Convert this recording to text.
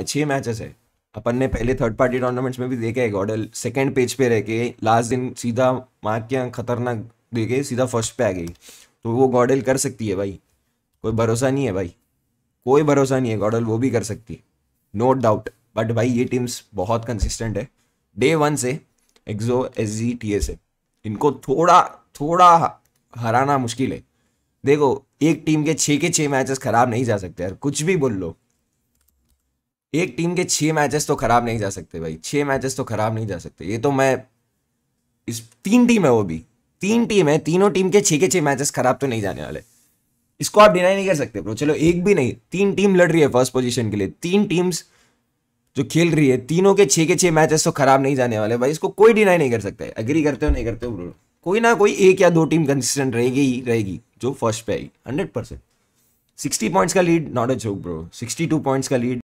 अच्छे मैचेस है अपन ने पहले थर्ड पार्टी टूर्नामेंट्स में भी देखा है गॉडल सेकेंड पेज पे रह के लास्ट दिन सीधा मार के खतरनाक दे के सीधा फर्स्ट पे आ गई तो वो गॉडल कर सकती है भाई कोई भरोसा नहीं है भाई कोई भरोसा नहीं है गॉडल वो भी कर सकती है नो डाउट बट भाई ये टीम्स बहुत कंसिस्टेंट है डे वन से एक्जो एस जी टी एस है इनको थोड़ा थोड़ा हराना मुश्किल है देखो एक टीम के छः के छः मैचेस खराब नहीं जा सकते यार कुछ भी बोल लो एक टीम के छह मैचेस तो खराब नहीं जा सकते भाई छह मैचेस तो खराब नहीं जा सकते ये तो मैं इस तीन टीम है वो भी तीन टीम है तीनों टीम के छः के छह मैचेस खराब तो नहीं जाने वाले इसको आप डिनाई नहीं कर सकते ब्रो चलो एक भी नहीं तीन टीम लड़ रही है फर्स्ट पोजीशन के लिए तीन टीम्स जो खेल रही है तीनों के छः के छह मैचेस तो खराब नहीं जाने वाले भाई इसको कोई डिनाई नहीं कर सकता है अग्री करते हो नहीं करते हो ब्रो कोई ना कोई एक या दो टीम कंसिस्टेंट रहेगी ही रहेगी जो फर्स्ट पे आएगी हंड्रेड परसेंट सिक्सटी पॉइंट्स का lead not a joke bro sixty two points का लीड